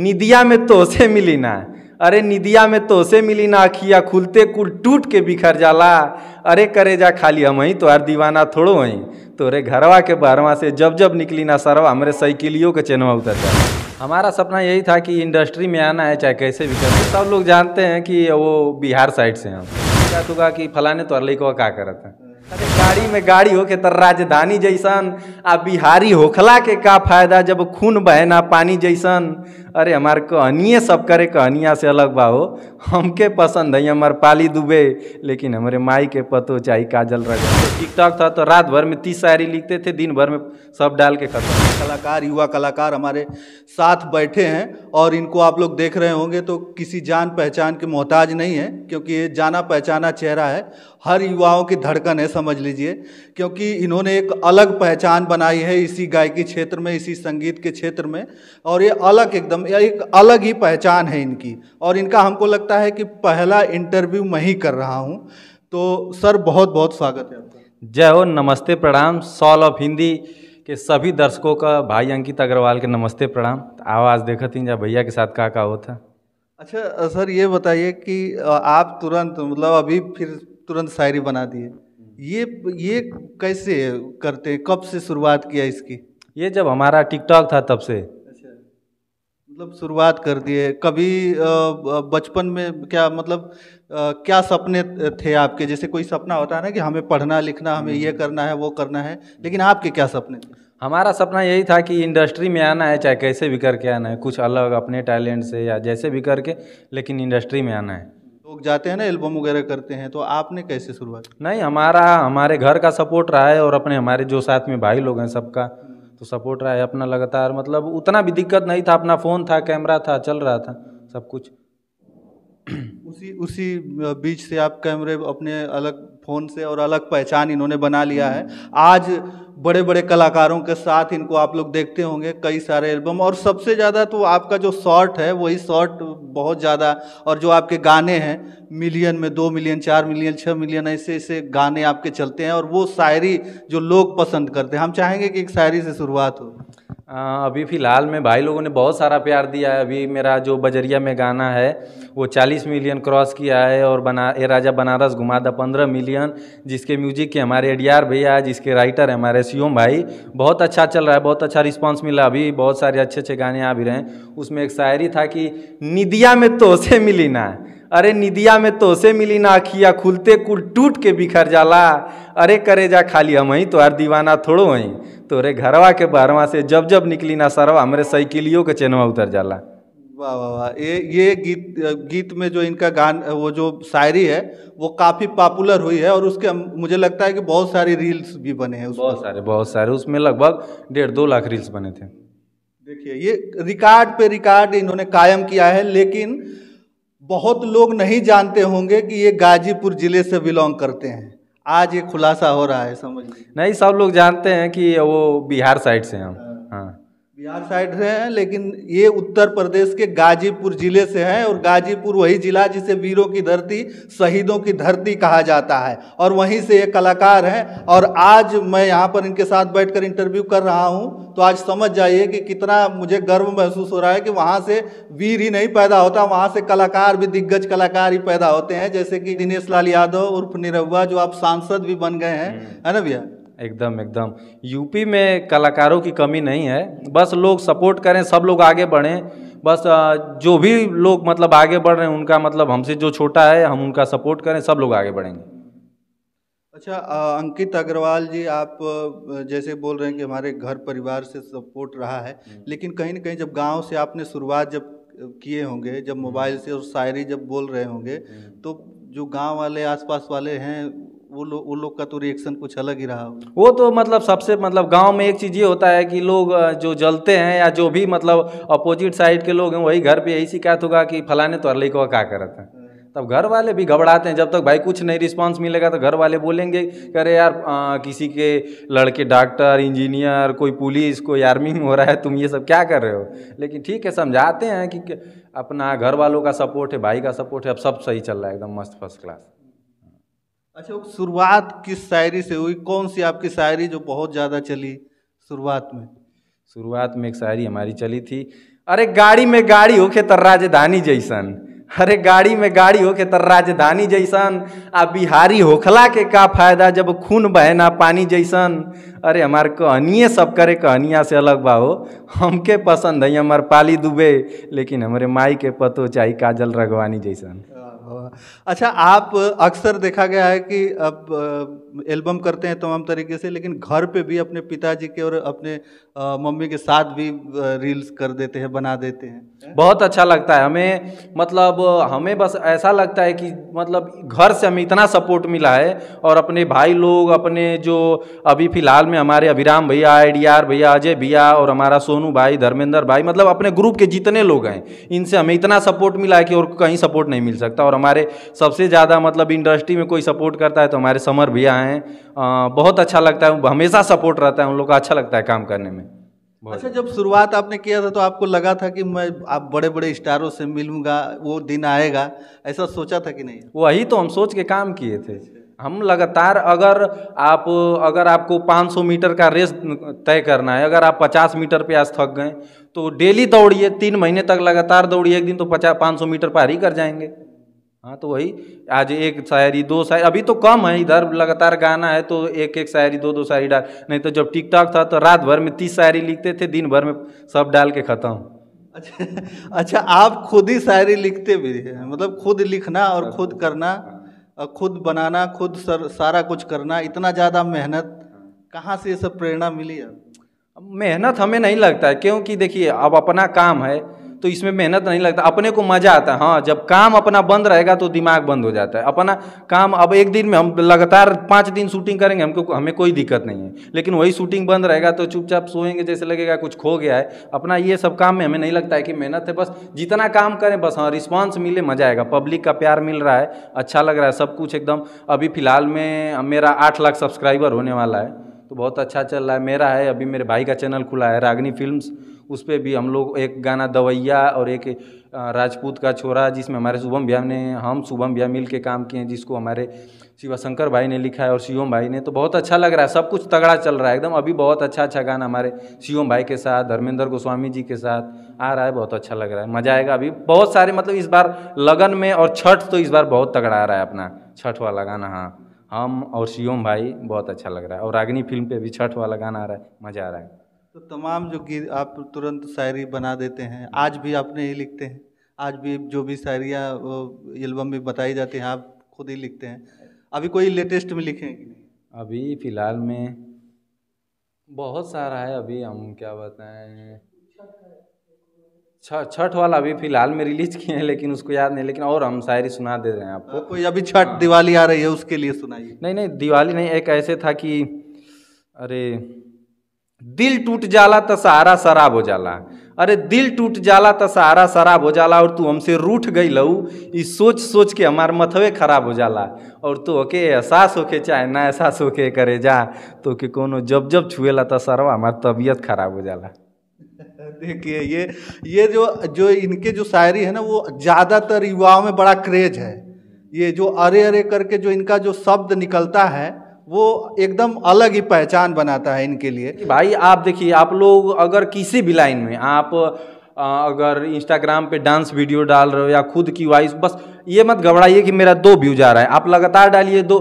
निदिया में तोसे मिली ना अरे निदिया में तोसे मिली ना अखिया खुलते कुल टूट के बिखर जाला अरे करे जा खाली हम ही तोहार दीवाना थोड़ो वहीं तोरे घरवा के बहरवा से जब जब निकली ना सरवा हमारे साइकिलियों के चेनवा उतर जा हमारा सपना यही था कि इंडस्ट्री में आना है चाहे कैसे भी करना सब लोग जानते हैं कि वो बिहार साइड से हम क्या तो कि फलाने तोहर लड़को का करत हैं अरे गाड़ी में गाड़ी होके तर तो राजधानी जैसन आ बिहारी होखला के का फायदा जब खून बहना पानी जैसन अरे हमारे कहनिए सब करे कहनिया से अलग बा हो हमके पसंद है हमारे पाली दुबे लेकिन हमारे माई के पतो चाहिए काजल रगड़ टिकटॉक था तो रात भर में तीस शायरी लिखते थे दिन भर में सब डाल के खत्म कलाकार युवा कलाकार हमारे साथ बैठे हैं और इनको आप लोग देख रहे होंगे तो किसी जान पहचान के मोहताज नहीं है क्योंकि ये जाना पहचाना चेहरा है हर युवाओं की धड़कन है समझ लीजिए क्योंकि इन्होंने एक अलग पहचान बनाई है इसी गायकी क्षेत्र में इसी संगीत के क्षेत्र में और ये अलग एकदम हम एक अलग ही पहचान है इनकी और इनका हमको लगता है कि पहला इंटरव्यू मैं ही कर रहा हूँ तो सर बहुत बहुत स्वागत है आपका जय हो नमस्ते प्रणाम सॉल ऑफ हिंदी के सभी दर्शकों का भाई अंकित अग्रवाल के नमस्ते प्रणाम आवाज़ देखा थी जब भैया के साथ का का होता अच्छा सर ये बताइए कि आप तुरंत मतलब अभी फिर तुरंत शायरी बना दिए ये ये कैसे करते कब से शुरुआत किया इसकी ये जब हमारा टिकटॉक था तब से मतलब शुरुआत कर दिए कभी बचपन में क्या मतलब क्या सपने थे आपके जैसे कोई सपना होता है ना कि हमें पढ़ना लिखना हमें ये हम्म। करना है वो करना है लेकिन आपके क्या सपने थे हमारा सपना यही था कि इंडस्ट्री में आना है चाहे कैसे भी करके आना है कुछ अलग अपने टैलेंट से या जैसे भी करके लेकिन इंडस्ट्री में आना है लोग जाते हैं ना एल्बम वगैरह करते हैं तो आपने कैसे शुरुआत नहीं हमारा हमारे घर का सपोर्ट रहा है और अपने हमारे जो साथ में भाई लोग हैं सबका तो सपोर्ट रहा है अपना लगातार मतलब उतना भी दिक्कत नहीं था अपना फ़ोन था कैमरा था चल रहा था सब कुछ उसी उसी बीच से आप कैमरे अपने अलग फ़ोन से और अलग पहचान इन्होंने बना लिया है हम्म। आज बड़े बड़े कलाकारों के साथ इनको आप लोग देखते होंगे कई सारे एल्बम और सबसे ज़्यादा तो आपका जो शॉर्ट है वही शॉर्ट बहुत ज़्यादा और जो आपके गाने हैं मिलियन में दो मिलियन चार मिलियन छः मिलियन ऐसे ऐसे गाने आपके चलते हैं और वो शायरी जो लोग पसंद करते हैं हम चाहेंगे कि एक शायरी से शुरुआत हो अभी फ़िलहाल में भाई लोगों ने बहुत सारा प्यार दिया है अभी मेरा जो बजरिया में गाना है वो 40 मिलियन क्रॉस किया है और बना ए राजा बनारस घुमा दा पंद्रह मिलियन जिसके म्यूजिक के हमारे एडीआर भैया जिसके राइटर है हमारे सीओम भाई बहुत अच्छा चल रहा है बहुत अच्छा रिस्पांस मिला अभी बहुत सारे अच्छे अच्छे गाने आ भी रहे हैं उसमें एक शायरी था कि निदिया में तो से मिली ना अरे निदिया में तोसे मिली ना अखिया खुलते कुल टूट के बिखर जाला अरे करे जा खाली हम ही तोहार दीवाना थोड़ो हई तोरे घरवा के बारवा से जब जब निकली ना सरवा हमारे साइकिलियों के चेनवा उतर जाला वाह वाह वाह ये ये गीत गीत में जो इनका गान वो जो शायरी है वो काफ़ी पॉपुलर हुई है और उसके मुझे लगता है कि बहुत सारे रील्स भी बने हैं बहुत सारे बहुत सारे उसमें लगभग डेढ़ दो लाख रील्स बने थे देखिए ये रिकॉर्ड पे रिकॉर्ड इन्होंने कायम किया है लेकिन बहुत लोग नहीं जानते होंगे कि ये गाजीपुर ज़िले से बिलोंग करते हैं आज ये खुलासा हो रहा है समझ नहीं सब लोग जानते हैं कि वो बिहार साइड से हम हाँ, हाँ। बिहार साइड से हैं लेकिन ये उत्तर प्रदेश के गाजीपुर ज़िले से हैं और गाजीपुर वही ज़िला जिसे वीरों की धरती शहीदों की धरती कहा जाता है और वहीं से ये कलाकार हैं और आज मैं यहाँ पर इनके साथ बैठकर इंटरव्यू कर रहा हूँ तो आज समझ जाइए कि कितना मुझे गर्व महसूस हो रहा है कि वहाँ से वीर ही नहीं पैदा होता वहाँ से कलाकार भी दिग्गज कलाकार ही पैदा होते हैं जैसे कि दिनेश लाल यादव उर्फ निरहुआ जो आप सांसद भी बन गए हैं हम्म। है ना भैया एकदम एकदम यूपी में कलाकारों की कमी नहीं है बस लोग सपोर्ट करें सब लोग आगे बढ़ें बस जो भी लोग मतलब आगे बढ़ रहे हैं उनका मतलब हमसे जो छोटा है हम उनका सपोर्ट करें सब लोग आगे बढ़ेंगे अच्छा अंकित अग्रवाल जी आप जैसे बोल रहे हैं कि हमारे घर परिवार से सपोर्ट रहा है हम्म। लेकिन कहीं ना कहीं जब गांव से आपने शुरुआत जब किए होंगे जब हम्म। मोबाइल से और शायरी जब बोल रहे होंगे हम्म। तो जो गांव वाले आसपास वाले हैं वो लोग वो लोग का तो रिएक्शन कुछ अलग ही रहा वो तो मतलब सबसे मतलब गांव में एक चीज़ ये होता है कि लोग जो जलते हैं या जो भी मतलब अपोजिट साइड के लोग हैं वही घर पे यही शिकायत तो होगा कि फलाने तो अरली को क्या करते हैं तब घर वाले भी घबराते हैं जब तक भाई कुछ नहीं रिस्पांस मिलेगा तो घर वाले बोलेंगे अरे यार आ, किसी के लड़के डॉक्टर इंजीनियर कोई पुलिस कोई आर्मी में हो रहा है तुम ये सब क्या कर रहे हो लेकिन ठीक है समझाते हैं कि अपना घर वालों का सपोर्ट है भाई का सपोर्ट है अब सब सही चल रहा है एकदम मस्त फर्स्ट क्लास अच्छा शुरुआत किस शायरी से हुई कौन सी आपकी शायरी जो बहुत ज़्यादा चली शुरुआत में शुरुआत में एक शायरी हमारी चली थी अरे गाड़ी में गाड़ी होके तर राजधानी जैसन अरे गाड़ी में गाड़ी होके तर राजधानी जैसन आ बिहारी होखला के का फायदा जब खून बहना पानी जैसन अरे हमार कहनिए सब करे कहनिया से अलग बा हो हमके पसंद है हमार पाली दुबे लेकिन हमारे माई के पतो चाहिए काजल रगवानी जैसन अच्छा आप अक्सर देखा गया है कि आप एल्बम करते हैं तमाम तरीके से लेकिन घर पे भी अपने पिताजी के और अपने मम्मी के साथ भी रील्स कर देते हैं बना देते हैं बहुत अच्छा लगता है हमें मतलब हमें बस ऐसा लगता है कि मतलब घर से हमें इतना सपोर्ट मिला है और अपने भाई लोग अपने जो अभी फिलहाल में हमारे अभिराम भैया आई भैया अजय भैया और हमारा सोनू भाई धर्मेंद्र भाई मतलब अपने ग्रुप के जितने लोग हैं इनसे हमें इतना सपोर्ट मिला है कि और कहीं सपोर्ट नहीं मिल सकता और हम हमारे सबसे ज़्यादा मतलब इंडस्ट्री में कोई सपोर्ट करता है तो हमारे समर भैया हैं बहुत अच्छा लगता है हमेशा सपोर्ट रहता है उन लोग का अच्छा लगता है काम करने में अच्छा जब शुरुआत आपने किया था तो आपको लगा था कि मैं आप बड़े बड़े स्टारों से मिलूंगा वो दिन आएगा ऐसा सोचा था कि नहीं वही तो हम सोच के काम किए थे हम लगातार अगर आप अगर आपको 500 मीटर का रेस तय करना है अगर आप 50 मीटर पे आज थक गए तो डेली दौड़िए तीन महीने तक लगातार दौड़िए एक दिन तो पचास पाँच मीटर पार ही कर जाएंगे हाँ तो वही आज एक शायरी दो शायरी अभी तो कम है इधर लगातार गाना है तो एक एक शायरी दो दो शायरी डाल नहीं तो जब टिकटॉक था तो रात भर में तीस शायरी लिखते थे दिन भर में सब डाल के ख़त्म अच्छा अच्छा आप खुद ही शायरी लिखते भी हैं मतलब खुद लिखना और हाँ, खुद हाँ। करना खुद बनाना खुद सर, सारा कुछ करना इतना ज़्यादा मेहनत कहाँ से ये सब प्रेरणा मिली है मेहनत हमें नहीं लगता है क्योंकि देखिए अब अपना काम है तो इसमें मेहनत नहीं लगता अपने को मज़ा आता है हाँ जब काम अपना बंद रहेगा तो दिमाग बंद हो जाता है अपना काम अब एक दिन में हम लगातार पाँच दिन शूटिंग करेंगे हमको हमें कोई दिक्कत नहीं है लेकिन वही शूटिंग बंद रहेगा तो चुपचाप सोएंगे जैसे लगेगा कुछ खो गया है अपना ये सब काम में हमें नहीं लगता है कि मेहनत है बस जितना काम करें बस हाँ रिस्पॉन्स मिले मज़ा आएगा पब्लिक का प्यार मिल रहा है अच्छा लग रहा है सब कुछ एकदम अभी फ़िलहाल में मेरा आठ लाख सब्सक्राइबर होने वाला है तो बहुत अच्छा चल रहा है मेरा है अभी मेरे भाई का चैनल खुला है रागनी फिल्म्स उस पर भी हम लोग एक गाना दवैया और एक राजपूत का छोरा जिसमें हमारे शुभम भैया ने हम शुभम भैया मिल के काम किए हैं जिसको हमारे शिवा शंकर भाई ने लिखा है और शिवम भाई ने तो बहुत अच्छा लग रहा है सब कुछ तगड़ा चल रहा है एकदम अभी बहुत अच्छा अच्छा गाना हमारे शिवम भाई के साथ धर्मेंद्र गोस्वामी जी के साथ आ रहा है बहुत अच्छा लग रहा है मज़ा आएगा अभी बहुत सारे मतलब इस बार लगन में और छठ तो इस बार बहुत तगड़ा आ रहा है अपना छठ वाला गाना हाँ हम और शिवम भाई बहुत अच्छा लग रहा है और रागिनी फिल्म पर भी छठ वाला गाना आ रहा है मज़ा आ रहा है तो तमाम जो गीत आप तुरंत शायरी बना देते हैं आज भी आपने ही लिखते हैं आज भी जो भी शायरियाँ एल्बम में बताई जाती हैं आप खुद ही लिखते हैं अभी कोई लेटेस्ट में लिखे हैं कि नहीं अभी फ़िलहाल में बहुत सारा है अभी हम क्या बताएं छठ वाला अभी फिलहाल में रिलीज किए हैं लेकिन उसको याद नहीं लेकिन और हम शायरी सुना दे रहे हैं आपको हाँ, कोई अभी छठ हाँ। दिवाली आ रही है उसके लिए सुनाइए नहीं नहीं दिवाली नहीं एक ऐसे था कि अरे दिल टूट जाला तो सहारा शराब हो जाला अरे दिल टूट जाला तो सहारा शराब हो जाला और तू हमसे रूठ गई लऊ ये सोच सोच के हमार मथवे खराब हो जाला और तू ओके एहसास होके चाहे ना एहसास होके करे जा तो के कोनो जब जब छुएला तो सर हमार तबीयत खराब हो जाला देखिए ये ये जो जो इनके जो शायरी है ना वो ज़्यादातर युवाओं में बड़ा क्रेज है ये जो अरे अरे करके जो इनका जो शब्द निकलता है वो एकदम अलग ही पहचान बनाता है इनके लिए भाई आप देखिए आप लोग अगर किसी भी लाइन में आप अगर इंस्टाग्राम पे डांस वीडियो डाल रहे हो या खुद की वॉइस बस ये मत घबराइए कि मेरा दो व्यू जा रहा है आप लगातार डालिए दो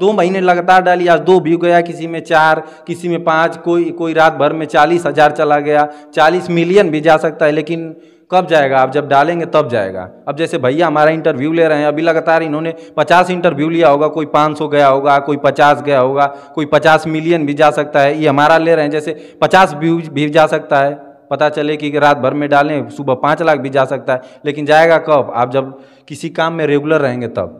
दो महीने लगातार डालिए आज दो व्यू गया किसी में चार किसी में पाँच कोई कोई रात भर में चालीस हज़ार चला गया चालीस मिलियन भी जा सकता है लेकिन कब जाएगा आप जब डालेंगे तब जाएगा अब जैसे भैया हमारा इंटरव्यू ले रहे हैं अभी लगातार इन्होंने पचास इंटरव्यू लिया होगा कोई पाँच सौ गया होगा कोई पचास गया होगा कोई पचास मिलियन भी जा सकता है ये हमारा ले रहे हैं जैसे पचास व्यूज भी जा सकता है पता चले कि रात भर में डालें सुबह पाँच लाख भी जा सकता है लेकिन जाएगा कब आप जब किसी काम में रेगुलर रहेंगे तब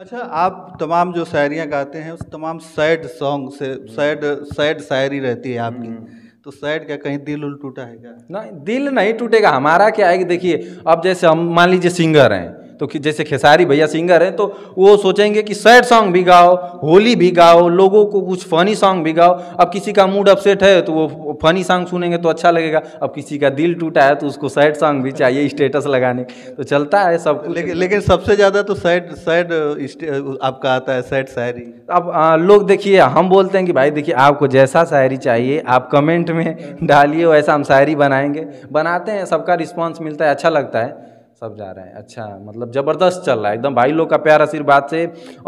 अच्छा आप तमाम जो शायरियाँ गाते हैं उस तमाम सैड सॉन्ग से सैड सैड शायरी रहती है आपकी हम्म। तो साइड क्या कहीं दिल उल टूटा है क्या नहीं दिल नहीं टूटेगा हमारा क्या है कि देखिए अब जैसे हम मान लीजिए सिंगर हैं तो जैसे खेसारी भैया सिंगर हैं तो वो सोचेंगे कि सैड सॉन्ग भी गाओ होली भी गाओ लोगों को कुछ फनी सॉन्ग भी गाओ अब किसी का मूड अपसेट है तो वो फनी सॉन्ग सुनेंगे तो अच्छा लगेगा अब किसी का दिल टूटा है तो उसको सैड सॉन्ग भी चाहिए स्टेटस लगाने तो चलता है सब लेकिन लेकिन सबसे ज़्यादा तो सैड सैड uh, uh, आपका आता है सैड शायरी अब लोग देखिए हम बोलते हैं कि भाई देखिए आपको जैसा शायरी चाहिए आप कमेंट में डालिए वैसा हम शायरी बनाएंगे बनाते हैं सबका रिस्पॉन्स मिलता है अच्छा लगता है सब जा रहे हैं अच्छा मतलब ज़बरदस्त चल रहा है एकदम भाई लोग का प्यार आशीर्वाद से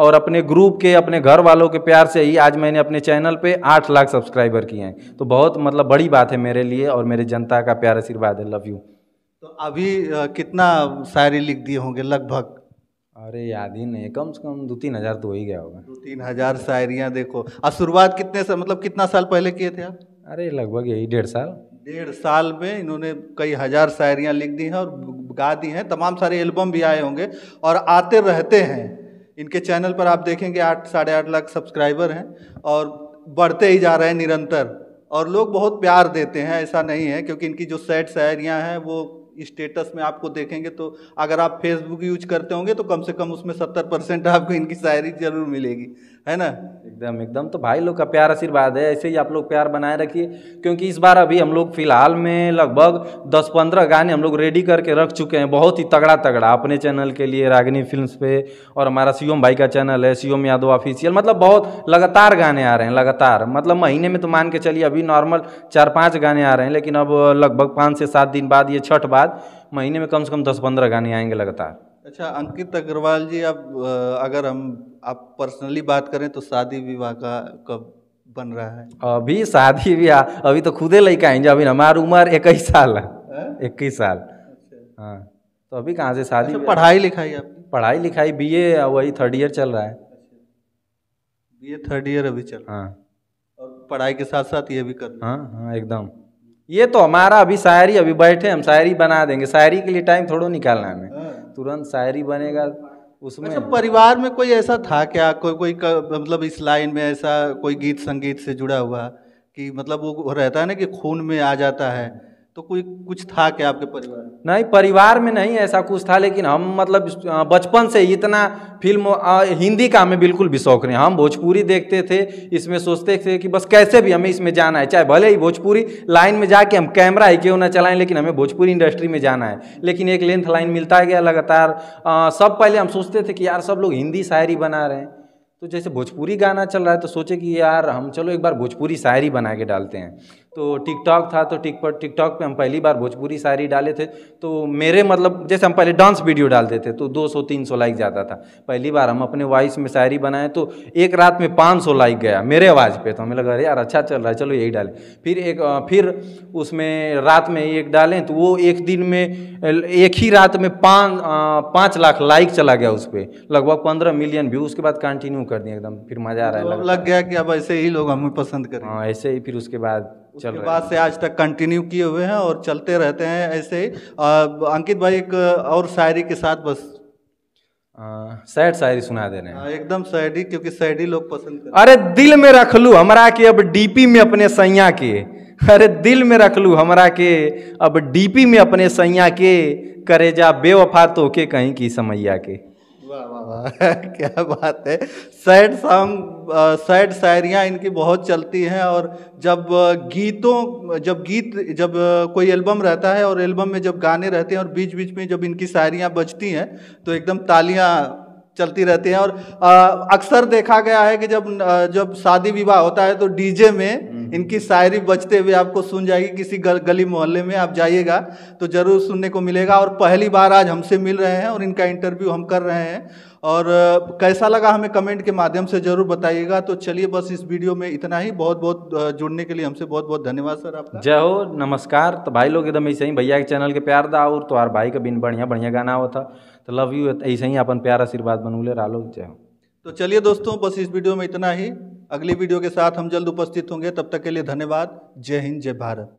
और अपने ग्रुप के अपने घर वालों के प्यार से ही आज मैंने अपने चैनल पे आठ लाख सब्सक्राइबर किए हैं तो बहुत मतलब बड़ी बात है मेरे लिए और मेरे जनता का प्यार आशीर्वाद है लव यू तो अभी कितना शायरी लिख दिए होंगे लगभग अरे याद ही नहीं कम से कम दो तीन हज़ार तो हो ही गया होगा दो तीन हज़ार शायरियाँ देखो और शुरुआत कितने से मतलब कितना साल पहले किए थे आप अरे लगभग यही डेढ़ साल डेढ़ साल में इन्होंने कई हज़ार शायरियाँ लिख दी हैं और गा दी हैं तमाम सारे एल्बम भी आए होंगे और आते रहते हैं इनके चैनल पर आप देखेंगे आठ साढ़े आठ लाख सब्सक्राइबर हैं और बढ़ते ही जा रहे हैं निरंतर और लोग बहुत प्यार देते हैं ऐसा नहीं है क्योंकि इनकी जो सैड शायरियाँ हैं वो स्टेटस में आपको देखेंगे तो अगर आप फेसबुक यूज करते होंगे तो कम से कम उसमें सत्तर परसेंट आपको इनकी शायरी ज़रूर मिलेगी है ना एकदम एकदम तो भाई लोग का प्यार आशीर्वाद है ऐसे ही आप लोग प्यार बनाए रखिए क्योंकि इस बार अभी हम लोग फिलहाल में लगभग 10-15 गाने हम लोग रेडी करके रख चुके हैं बहुत ही तगड़ा तगड़ा अपने चैनल के लिए रागिनी फिल्म्स पे और हमारा सीओम भाई का चैनल है सीओम यादव ऑफिशियल मतलब बहुत लगातार गाने आ रहे हैं लगातार मतलब महीने में तो मान के चलिए अभी नॉर्मल चार पाँच गाने आ रहे हैं लेकिन अब लगभग पाँच से सात दिन बाद ये छठ बाद महीने में कम से कम दस पंद्रह गाने आएंगे लगातार अच्छा अंकित अग्रवाल जी अब अगर हम आप पर्सनली बात करें तो शादी विवाह का कब बन रहा है अभी शादी विवाह अभी तो खुदे लेके आएंगे अभी हमारी उम्र इक्कीस साल है इक्कीस साल अच्छा। हाँ तो अभी कहाँ से शादी अच्छा, पढ़ाई लिखाई आप पढ़ाई लिखाई ए वही थर्ड ईयर चल रहा है ए थर्ड ईयर अभी चल हाँ और पढ़ाई के साथ साथ ये भी कर हाँ हाँ एकदम ये तो हमारा अभी शायरी अभी बैठे हम शायरी बना देंगे शायरी के लिए टाइम थोड़ा निकालना है हमें हाँ। तुरंत शायरी बनेगा उसमें अच्छा परिवार में कोई ऐसा था क्या कोई कोई मतलब इस लाइन में ऐसा कोई गीत संगीत से जुड़ा हुआ कि मतलब वो रहता है ना कि खून में आ जाता है तो कोई कुछ था क्या आपके परिवार में नहीं परिवार में नहीं ऐसा कुछ था लेकिन हम मतलब बचपन से इतना फिल्म हिंदी का हमें बिल्कुल भी शौक नहीं हम भोजपुरी देखते थे इसमें सोचते थे कि बस कैसे भी हमें इसमें जाना है चाहे भले ही भोजपुरी लाइन में जाके हम कैमरा ही क्यों ना चलाएं लेकिन हमें भोजपुरी इंडस्ट्री में जाना है लेकिन एक लेंथ लाइन मिलता गया लगातार सब पहले हम सोचते थे कि यार सब लोग हिंदी शायरी बना रहे हैं तो जैसे भोजपुरी गाना चल रहा है तो सोचे कि यार हम चलो एक बार भोजपुरी शायरी बना के डालते हैं तो टिकटॉक था तो टिक पर टिकटॉक पे हम पहली बार भोजपुरी शायरी डाले थे तो मेरे मतलब जैसे हम पहले डांस वीडियो डालते थे तो 200 सौ लाइक जाता था पहली बार हम अपने वॉइस में शायरी बनाए तो एक रात में 500 लाइक गया मेरे आवाज़ पे तो हमें लगा अरे यार अच्छा चल रहा है चलो यही डालें फिर एक फिर उसमें रात में एक डालें तो वो एक दिन में एक ही रात में पाँच पाँच लाख लाइक चला गया उस पर लगभग पंद्रह मिलियन व्यू उसके बाद कंटिन्यू कर दिया एकदम फिर मज़ा आ रहा है तो लग गया कि अब ऐसे ही लोग हमें पसंद करें हाँ ऐसे ही फिर उसके बाद उसके बाद से आज तक कंटिन्यू किए हुए हैं और चलते रहते हैं ऐसे ही अंकित भाई एक और शायरी के साथ बस सैड शायरी सुना दे रहे हैं हाँ, एकदम सैडी क्योंकि सैडी लोग पसंद करते अरे दिल में रख लू हमारा के अब डीपी में अपने सैया के अरे दिल में रख लू हमारा के अब डीपी में अपने सैया के करे जा बेवफा तो के कहीं की समैया के क्या बात है सैड सॉन्ग सैड शायरियाँ इनकी बहुत चलती हैं और जब गीतों जब गीत जब कोई एल्बम रहता है और एल्बम में जब गाने रहते हैं और बीच बीच में जब इनकी शायरियाँ बजती हैं तो एकदम तालियाँ चलती रहती हैं और अक्सर देखा गया है कि जब जब शादी विवाह होता है तो डीजे में हम्म। इनकी शायरी बजते हुए आपको सुन जाएगी किसी गली मोहल्ले में आप जाइएगा तो ज़रूर सुनने को मिलेगा और पहली बार आज हमसे मिल रहे हैं और इनका इंटरव्यू हम कर रहे हैं और कैसा लगा हमें कमेंट के माध्यम से ज़रूर बताइएगा तो चलिए बस इस वीडियो में इतना ही बहुत बहुत जुड़ने के लिए हमसे बहुत बहुत धन्यवाद सर आपका जय हो नमस्कार तो भाई लोग एकदम ऐसे ही भैया के चैनल के प्यार दा और तुम्हार तो भाई का बिन बढ़िया बढ़िया गाना होता तो लव यू ऐसे ही अपन प्यार आशीर्वाद ले रहा लोग जय हो तो चलिए दोस्तों बस इस वीडियो में इतना ही अगली वीडियो के साथ हम जल्द उपस्थित होंगे तब तक के लिए धन्यवाद जय हिंद जय भारत